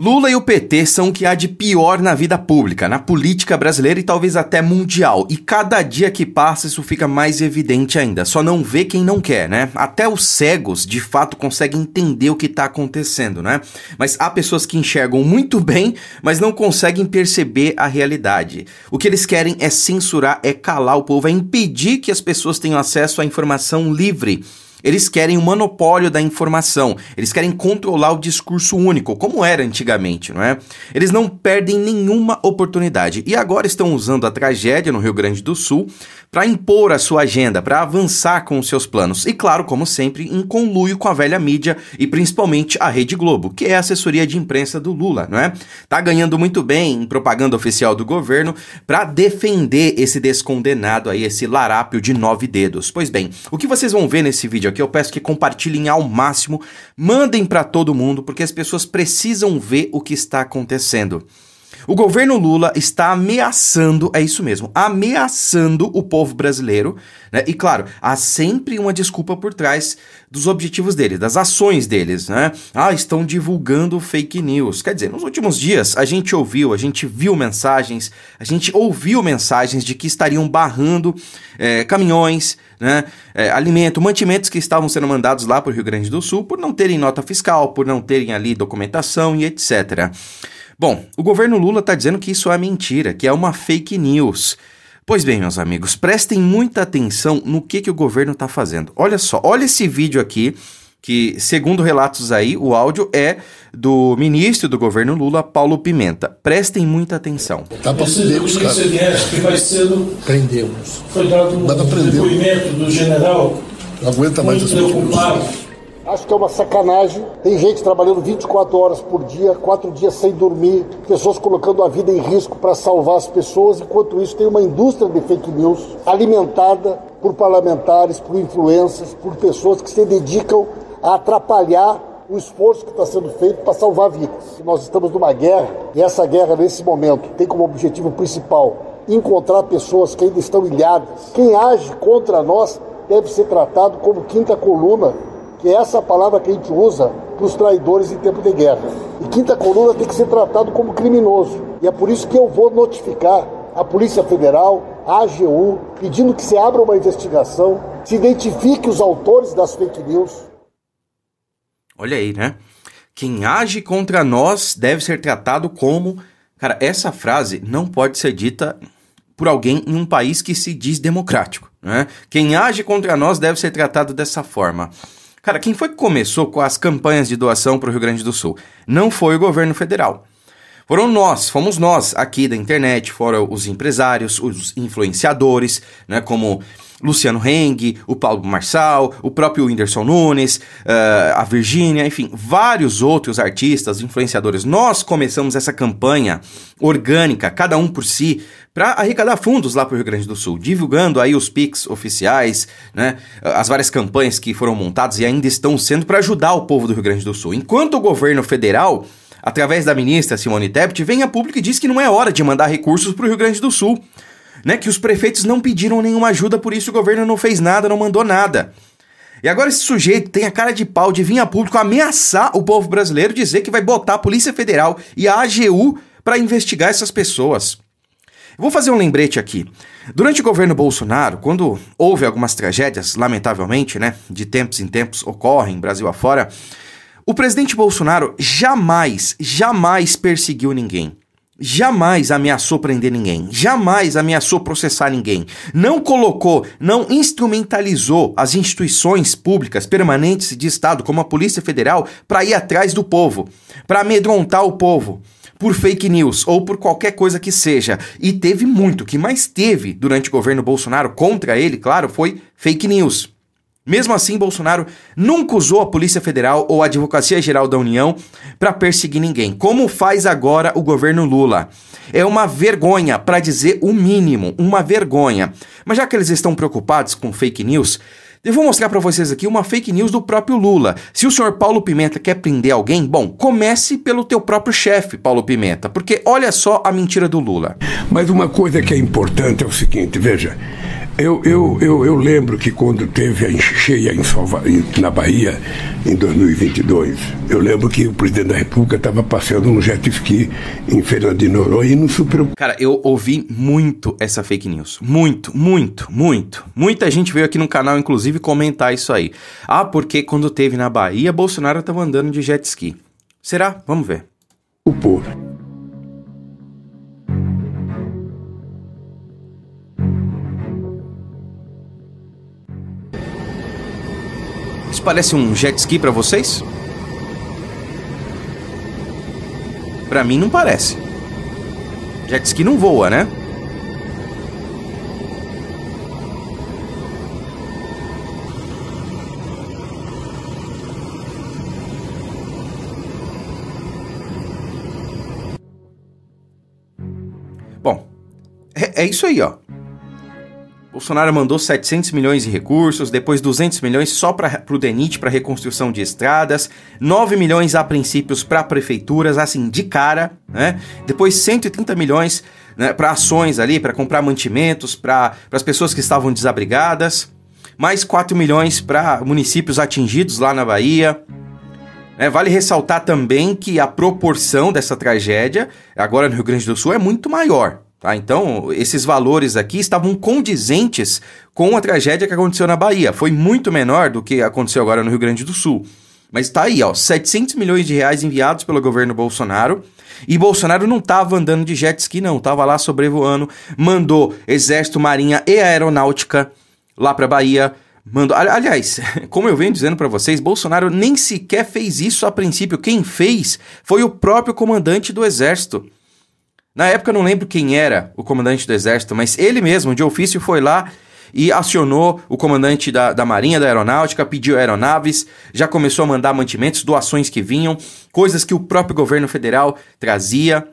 Lula e o PT são o que há de pior na vida pública, na política brasileira e talvez até mundial. E cada dia que passa isso fica mais evidente ainda. Só não vê quem não quer, né? Até os cegos de fato conseguem entender o que está acontecendo, né? Mas há pessoas que enxergam muito bem, mas não conseguem perceber a realidade. O que eles querem é censurar, é calar o povo, é impedir que as pessoas tenham acesso à informação livre. Eles querem o monopólio da informação, eles querem controlar o discurso único, como era antigamente, não é? Eles não perdem nenhuma oportunidade e agora estão usando a tragédia no Rio Grande do Sul para impor a sua agenda, para avançar com os seus planos. E claro, como sempre, em conluio com a velha mídia e principalmente a Rede Globo, que é a assessoria de imprensa do Lula, não é? Tá ganhando muito bem em propaganda oficial do governo para defender esse descondenado aí, esse larápio de nove dedos. Pois bem, o que vocês vão ver nesse vídeo vídeo aqui, eu peço que compartilhem ao máximo, mandem para todo mundo, porque as pessoas precisam ver o que está acontecendo. O governo Lula está ameaçando, é isso mesmo, ameaçando o povo brasileiro, né? E claro, há sempre uma desculpa por trás dos objetivos dele, das ações deles, né? Ah, estão divulgando fake news. Quer dizer, nos últimos dias a gente ouviu, a gente viu mensagens, a gente ouviu mensagens de que estariam barrando é, caminhões, né? É, alimento, mantimentos que estavam sendo mandados lá para o Rio Grande do Sul por não terem nota fiscal, por não terem ali documentação e etc. Bom, o governo Lula está dizendo que isso é mentira, que é uma fake news. Pois bem, meus amigos, prestem muita atenção no que, que o governo está fazendo. Olha só, olha esse vídeo aqui, que, segundo relatos aí, o áudio é do ministro do governo Lula, Paulo Pimenta. Prestem muita atenção. Tá para prender os que vai sendo... Prendemos. Foi dado um depoimento do general. Não aguenta mais muito Acho que é uma sacanagem. Tem gente trabalhando 24 horas por dia, quatro dias sem dormir, pessoas colocando a vida em risco para salvar as pessoas. Enquanto isso, tem uma indústria de fake news alimentada por parlamentares, por influências, por pessoas que se dedicam a atrapalhar o esforço que está sendo feito para salvar vidas. Nós estamos numa guerra e essa guerra, nesse momento, tem como objetivo principal encontrar pessoas que ainda estão ilhadas. Quem age contra nós deve ser tratado como quinta coluna que é essa palavra que a gente usa para os traidores em tempo de guerra. E quinta coluna tem que ser tratado como criminoso. E é por isso que eu vou notificar a Polícia Federal, a AGU, pedindo que se abra uma investigação, se identifique os autores das fake news. Olha aí, né? Quem age contra nós deve ser tratado como. Cara, essa frase não pode ser dita por alguém em um país que se diz democrático. Né? Quem age contra nós deve ser tratado dessa forma. Cara, quem foi que começou com as campanhas de doação para o Rio Grande do Sul? Não foi o governo federal. Foram nós, fomos nós aqui da internet, foram os empresários, os influenciadores, né, como Luciano Heng, o Paulo Marçal, o próprio Whindersson Nunes, uh, a Virgínia, enfim, vários outros artistas, influenciadores. Nós começamos essa campanha orgânica, cada um por si, para arrecadar fundos lá para o Rio Grande do Sul, divulgando aí os PICs oficiais, né, as várias campanhas que foram montadas e ainda estão sendo para ajudar o povo do Rio Grande do Sul. Enquanto o governo federal através da ministra Simone Tebet, vem a público e diz que não é hora de mandar recursos para o Rio Grande do Sul. Né, que os prefeitos não pediram nenhuma ajuda, por isso o governo não fez nada, não mandou nada. E agora esse sujeito tem a cara de pau de vir a público ameaçar o povo brasileiro, dizer que vai botar a Polícia Federal e a AGU para investigar essas pessoas. Vou fazer um lembrete aqui. Durante o governo Bolsonaro, quando houve algumas tragédias, lamentavelmente, né, de tempos em tempos ocorrem Brasil afora, o presidente Bolsonaro jamais, jamais perseguiu ninguém. Jamais ameaçou prender ninguém, jamais ameaçou processar ninguém, não colocou, não instrumentalizou as instituições públicas permanentes de Estado, como a Polícia Federal, para ir atrás do povo, para amedrontar o povo por fake news ou por qualquer coisa que seja. E teve muito, o que mais teve durante o governo Bolsonaro contra ele, claro, foi fake news. Mesmo assim, Bolsonaro nunca usou a Polícia Federal ou a Advocacia Geral da União para perseguir ninguém, como faz agora o governo Lula. É uma vergonha, para dizer o mínimo, uma vergonha. Mas já que eles estão preocupados com fake news, eu vou mostrar para vocês aqui uma fake news do próprio Lula. Se o senhor Paulo Pimenta quer prender alguém, bom, comece pelo teu próprio chefe, Paulo Pimenta, porque olha só a mentira do Lula. Mas uma coisa que é importante é o seguinte, veja, eu, eu, eu, eu lembro que quando teve a cheia em na Bahia, em 2022, eu lembro que o presidente da República estava passeando um jet ski em Feira de Noronha e não superou. Cara, eu ouvi muito essa fake news. Muito, muito, muito. Muita gente veio aqui no canal, inclusive, comentar isso aí. Ah, porque quando teve na Bahia, Bolsonaro estava andando de jet ski. Será? Vamos ver. O povo. parece um jet ski para vocês? Para mim não parece. Jet ski não voa, né? Bom, é, é isso aí, ó. Bolsonaro mandou 700 milhões em recursos, depois 200 milhões só para o DENIT, para reconstrução de estradas, 9 milhões a princípios para prefeituras, assim, de cara, né? Depois 130 milhões né, para ações ali, para comprar mantimentos, para as pessoas que estavam desabrigadas, mais 4 milhões para municípios atingidos lá na Bahia, é, vale ressaltar também que a proporção dessa tragédia, agora no Rio Grande do Sul, é muito maior. Tá? Então, esses valores aqui estavam condizentes com a tragédia que aconteceu na Bahia. Foi muito menor do que aconteceu agora no Rio Grande do Sul. Mas está aí, ó, 700 milhões de reais enviados pelo governo Bolsonaro. E Bolsonaro não estava andando de jet ski, não. Tava lá sobrevoando, mandou Exército, Marinha e Aeronáutica lá para Bahia. Mandou... Aliás, como eu venho dizendo para vocês, Bolsonaro nem sequer fez isso a princípio. Quem fez foi o próprio comandante do Exército. Na época eu não lembro quem era o comandante do exército, mas ele mesmo, de ofício, foi lá e acionou o comandante da, da Marinha, da Aeronáutica, pediu aeronaves, já começou a mandar mantimentos, doações que vinham, coisas que o próprio governo federal trazia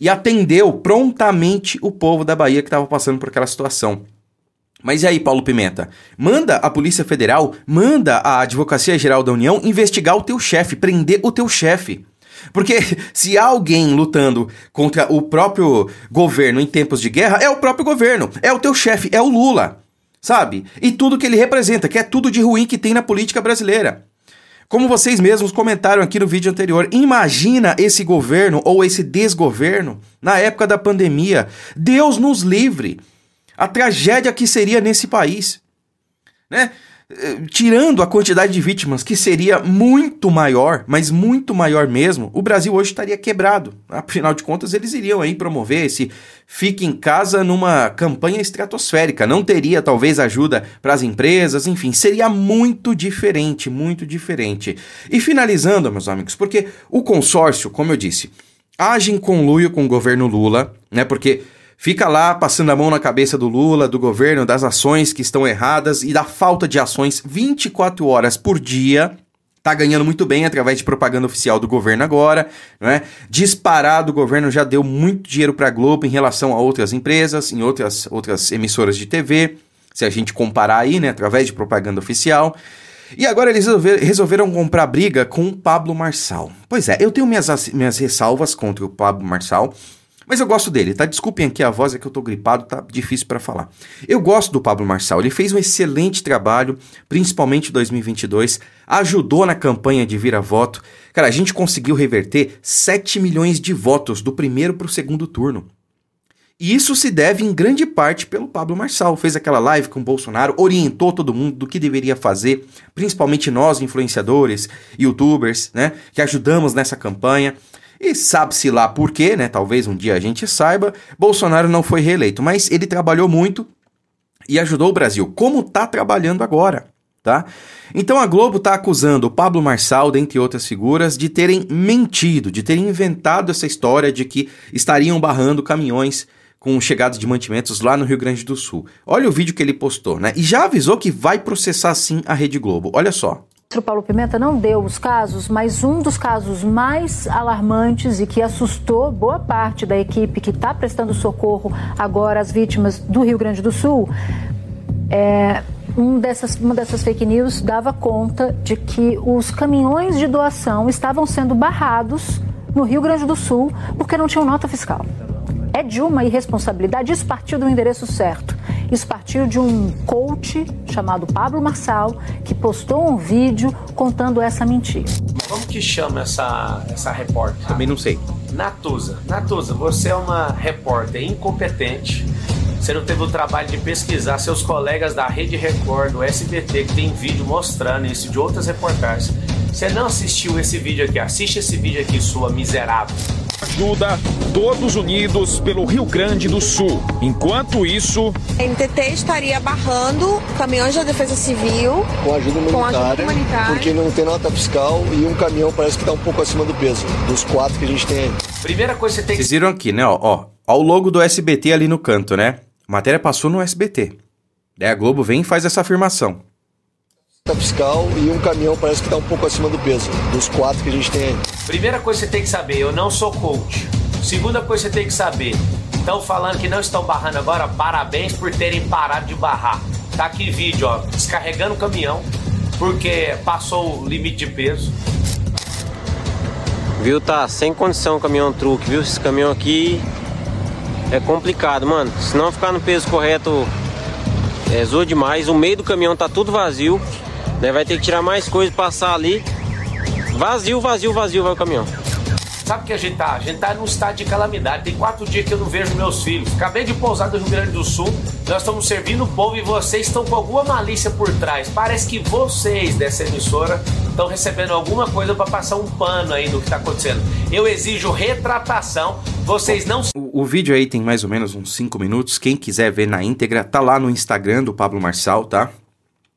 e atendeu prontamente o povo da Bahia que estava passando por aquela situação. Mas e aí, Paulo Pimenta? Manda a Polícia Federal, manda a Advocacia Geral da União investigar o teu chefe, prender o teu chefe. Porque se há alguém lutando contra o próprio governo em tempos de guerra, é o próprio governo, é o teu chefe, é o Lula, sabe? E tudo que ele representa, que é tudo de ruim que tem na política brasileira. Como vocês mesmos comentaram aqui no vídeo anterior, imagina esse governo ou esse desgoverno na época da pandemia. Deus nos livre. A tragédia que seria nesse país, né? Eh, tirando a quantidade de vítimas, que seria muito maior, mas muito maior mesmo, o Brasil hoje estaria quebrado. Afinal de contas, eles iriam aí promover esse fique em casa numa campanha estratosférica. Não teria, talvez, ajuda para as empresas, enfim, seria muito diferente, muito diferente. E finalizando, meus amigos, porque o consórcio, como eu disse, age em conluio com o governo Lula, né? Porque Fica lá passando a mão na cabeça do Lula, do governo, das ações que estão erradas e da falta de ações 24 horas por dia. Tá ganhando muito bem através de propaganda oficial do governo agora, né? Disparado, o governo já deu muito dinheiro para a Globo em relação a outras empresas, em outras, outras emissoras de TV, se a gente comparar aí, né, através de propaganda oficial. E agora eles resolveram comprar briga com o Pablo Marçal. Pois é, eu tenho minhas, minhas ressalvas contra o Pablo Marçal mas eu gosto dele, tá? Desculpem aqui a voz, é que eu tô gripado, tá difícil para falar. Eu gosto do Pablo Marçal, ele fez um excelente trabalho, principalmente em 2022, ajudou na campanha de vira-voto. Cara, a gente conseguiu reverter 7 milhões de votos do primeiro pro segundo turno. E isso se deve em grande parte pelo Pablo Marçal. Fez aquela live com o Bolsonaro, orientou todo mundo do que deveria fazer, principalmente nós, influenciadores, youtubers, né, que ajudamos nessa campanha. E sabe-se lá por quê, né? Talvez um dia a gente saiba. Bolsonaro não foi reeleito, mas ele trabalhou muito e ajudou o Brasil, como tá trabalhando agora. Tá? Então a Globo tá acusando o Pablo Marçal, dentre outras figuras, de terem mentido, de terem inventado essa história de que estariam barrando caminhões com chegadas de mantimentos lá no Rio Grande do Sul. Olha o vídeo que ele postou, né? E já avisou que vai processar sim a Rede Globo. Olha só ministro Paulo Pimenta não deu os casos, mas um dos casos mais alarmantes e que assustou boa parte da equipe que está prestando socorro agora às vítimas do Rio Grande do Sul é, um dessas, uma dessas fake news dava conta de que os caminhões de doação estavam sendo barrados no Rio Grande do Sul porque não tinham nota fiscal. É de uma irresponsabilidade, isso partiu do endereço certo. Isso partiu de um coach chamado Pablo Marçal, que postou um vídeo contando essa mentira. Como que chama essa, essa repórter? Também não sei. Natuza. Natuza, você é uma repórter incompetente. Você não teve o trabalho de pesquisar seus colegas da Rede Record, do SBT, que tem vídeo mostrando isso de outras reportagens. Você não assistiu esse vídeo aqui. Assiste esse vídeo aqui, sua miserável ajuda todos unidos pelo Rio Grande do Sul. Enquanto isso, a MTT estaria barrando caminhões da Defesa Civil com ajuda humanitária, com ajuda humanitária. porque não tem nota fiscal e um caminhão parece que está um pouco acima do peso dos quatro que a gente tem. Aí. Primeira coisa que você tem. Vocês viram aqui, né? Ó, ó, ó, o logo do SBT ali no canto, né? A matéria passou no SBT. Daí a Globo vem e faz essa afirmação. Tá fiscal e um caminhão parece que está um pouco acima do peso, dos quatro que a gente tem aí. Primeira coisa que você tem que saber, eu não sou coach. Segunda coisa que você tem que saber, estão falando que não estão barrando agora, parabéns por terem parado de barrar. Tá aqui vídeo, ó, descarregando o caminhão, porque passou o limite de peso. Viu, tá sem condição o caminhão truque, viu? Esse caminhão aqui é complicado, mano. Se não ficar no peso correto, é zoa demais. O meio do caminhão tá tudo vazio. Daí vai ter que tirar mais coisa, passar ali. Vazio, vazio, vazio vai o caminhão. Sabe o que a gente tá? A gente tá num estado de calamidade. Tem quatro dias que eu não vejo meus filhos. Acabei de pousar do Rio Grande do Sul. Nós estamos servindo o povo e vocês estão com alguma malícia por trás. Parece que vocês dessa emissora estão recebendo alguma coisa para passar um pano aí no que tá acontecendo. Eu exijo retratação. Vocês não. O, o vídeo aí tem mais ou menos uns cinco minutos. Quem quiser ver na íntegra, tá lá no Instagram do Pablo Marçal, tá?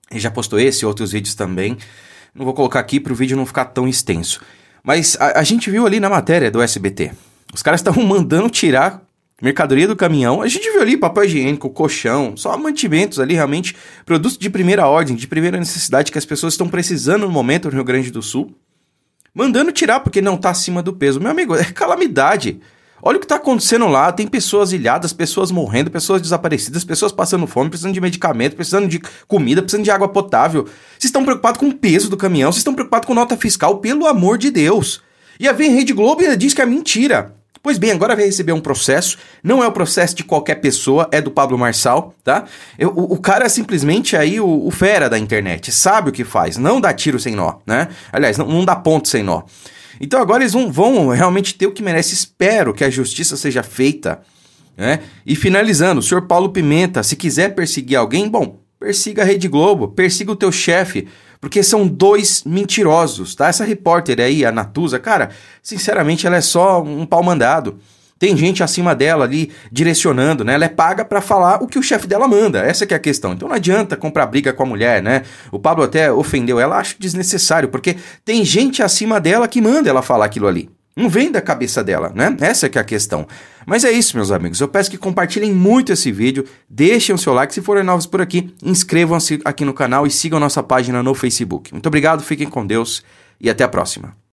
Ele já postou esse e outros vídeos também. Não vou colocar aqui para o vídeo não ficar tão extenso. Mas a, a gente viu ali na matéria do SBT. Os caras estavam mandando tirar mercadoria do caminhão. A gente viu ali papel higiênico, colchão, só mantimentos ali, realmente produtos de primeira ordem, de primeira necessidade que as pessoas estão precisando no momento no Rio Grande do Sul. Mandando tirar porque não está acima do peso. Meu amigo, é calamidade. Olha o que está acontecendo lá, tem pessoas ilhadas, pessoas morrendo, pessoas desaparecidas, pessoas passando fome, precisando de medicamento, precisando de comida, precisando de água potável. Vocês estão preocupados com o peso do caminhão, vocês estão preocupados com nota fiscal, pelo amor de Deus. E a Vem Rede Globo ainda diz que é mentira. Pois bem, agora vai receber um processo. Não é o processo de qualquer pessoa, é do Pablo Marçal, tá? Eu, o, o, cara é simplesmente aí o, o, fera da internet, sabe o que faz, não dá tiro sem nó, né? Aliás, não, não dá ponto sem nó. Então agora eles vão, vão realmente ter o que merece. Espero que a justiça seja feita. Né? E finalizando, o senhor Paulo Pimenta, se quiser perseguir alguém, bom, persiga a Rede Globo, persiga o teu chefe, porque são dois mentirosos, tá? Essa repórter aí, a Natuza, cara, sinceramente ela é só um pau mandado tem gente acima dela ali direcionando, né? Ela é paga para falar o que o chefe dela manda. Essa é a questão. Então não adianta comprar briga com a mulher, né? O Pablo até ofendeu ela, acho desnecessário, porque tem gente acima dela que manda ela falar aquilo ali. Não vem da cabeça dela, né? Essa é a questão. Mas é isso, meus amigos. Eu peço que compartilhem muito esse vídeo, deixem o seu like se forem novos por aqui, inscrevam-se aqui no canal e sigam nossa página no Facebook. Muito obrigado, fiquem com Deus e até a próxima.